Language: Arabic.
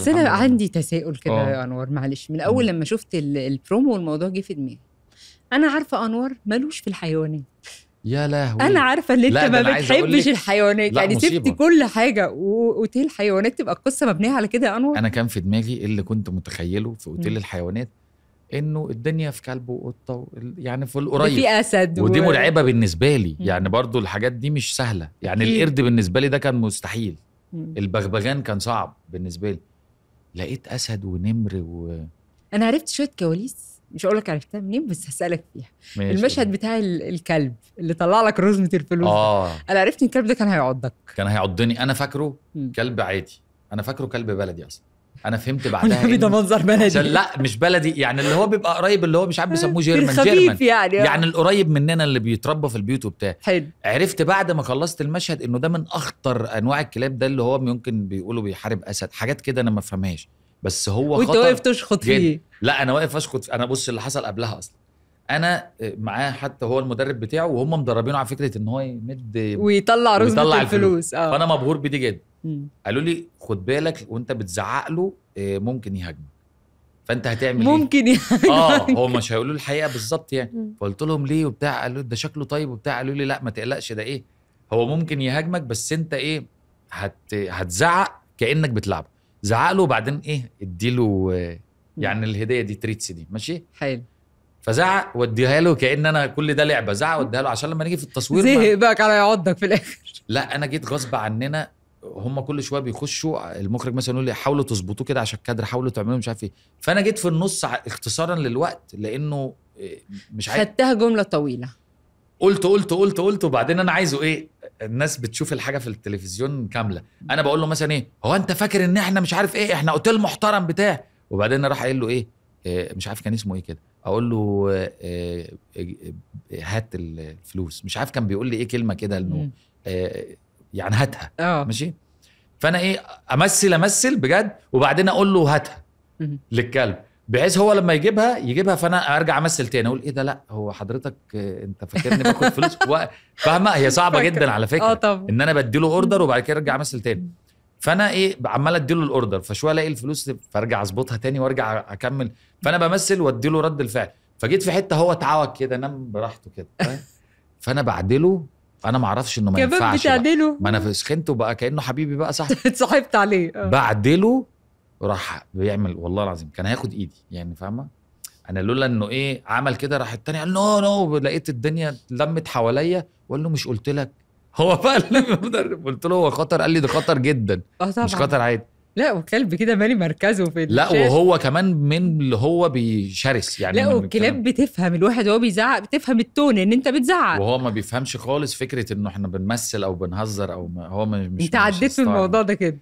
بس انا عندي تساؤل كده آه. يا انور معلش من اول لما شفت البرومو والموضوع جه في دماغي انا عارفه انور ملوش في الحيوانات يا لهوي انا عارفه ان انت ما بتحبش الحيوانات يعني سبت كل حاجه واوتيل حيوانات تبقى القصه مبنيه على كده يا انور انا كان في دماغي اللي كنت متخيله في اوتيل الحيوانات انه الدنيا في كلب وقطه يعني في القريب في اسد ودي و... مرعبه بالنسبه لي م. يعني برضو الحاجات دي مش سهله يعني القرد بالنسبه لي ده كان مستحيل البغبغان كان صعب بالنسبه لي لقيت اسد ونمر و انا عرفت شويه كواليس مش هقول لك عرفتها منين بس هسالك فيها المشهد بتاع الكلب اللي طلع لك رزمه الفلوس آه. انا عرفت ان الكلب ده كان هيعضك كان هيعضني انا فاكره كلب عادي انا فاكره كلب بلدي اصلا انا فهمت بعدها ده منظر بلدي لا مش بلدي يعني اللي هو بيبقى قريب اللي هو مش عارف بيسموه جيرمان جيرمان يعني آه. يعني القريب مننا اللي بيتربى في البيوت وبتاع حلو عرفت بعد ما خلصت المشهد انه ده من اخطر انواع الكلاب ده اللي هو ممكن بيقولوا بيحارب اسد حاجات كده انا ما فهمهاش بس هو وانت واقف تشخط فيه لا انا واقف اشخط انا بص اللي حصل قبلها اصلا انا آه، معاه حتى هو المدرب بتاعه وهم مدربينه على فكره ان هو يمد ويطلع رزمه الفلوس اه فانا مبهور بيه جدا قالوا لي خد بالك وانت بتزعق له آه، ممكن يهاجمك فانت هتعمل ممكن ايه؟ ممكن اه هو مش هيقولوا الحقيقه بالظبط يعني فقلت لهم ليه وبتاع قالوا ده شكله طيب وبتاع قالوا لي لا ما تقلقش ده ايه هو ممكن يهاجمك بس انت ايه هت هتزعق كانك بتلعب زعق له وبعدين ايه اديله آه، يعني الهديه دي تريتس دي ماشي حلو فزعق واديها له كان انا كل ده لعبه زعق واديها له عشان لما نيجي في التصوير زهق بقى على يعضك في الاخر لا انا جيت غصب عننا هم كل شويه بيخشوا المخرج مثلا يقول لي حاولوا تظبطوه كده عشان الكادر حاولوا تعملوا مش عارف ايه فانا جيت في النص اختصارا للوقت لانه آه، مش عارف خدتها جمله طويله قلت قلت قلت قلت وبعدين انا عايزه ايه الناس بتشوف الحاجه في التلفزيون كامله انا بقول له مثلا ايه هو انت فاكر ان احنا مش عارف ايه احنا اوتيل محترم بتاع وبعدين راح قايل له إيه؟, ايه مش عارف كان اسمه ايه كده اقول له إيه هات الفلوس مش عارف كان بيقول لي ايه كلمه كده انه يعني هاتها آه. ماشي فانا ايه امثل امثل بجد وبعدين اقول له هاتها للكلب بحيث هو لما يجيبها يجيبها فانا ارجع امثل تاني اقول ايه ده لا هو حضرتك انت فاكرني باخد فلوس فاهمه هي صعبه جدا على فكره آه، طبعا. ان انا بدي له اوردر وبعد كده ارجع امثل تاني فانا ايه عمال ادي له الاوردر فشويه الاقي الفلوس فارجع اظبطها تاني وارجع اكمل فانا بمثل وادي له رد الفعل فجيت في حته هو اتعوج كده نام براحته كده فانا بعدله انا ما اعرفش انه ما ينفعش بتعدله ما انا سخنته بقى كانه حبيبي بقى صاحبي اتصاحبت عليه اه. بعدله راح بيعمل والله العظيم كان هياخد ايدي يعني فاهمه انا لولا انه ايه عمل كده راح التاني قال نو نو لقيت الدنيا لمت حواليا واقول له مش قلت لك هو بقى المدرب قلت له هو خطر قال لي ده خطر جدا اه، مش خطر عادي لا وكلب كده مالي مركزه في لا الشاشة. وهو كمان من اللي هو بيشرس يعني لا والكلاب بتفهم الواحد وهو بيزعق بتفهم التون ان انت بتزعق وهو ما بيفهمش خالص فكره انه احنا بنمثل او بنهزر او ما هو مش انت عديت في الموضوع ده كده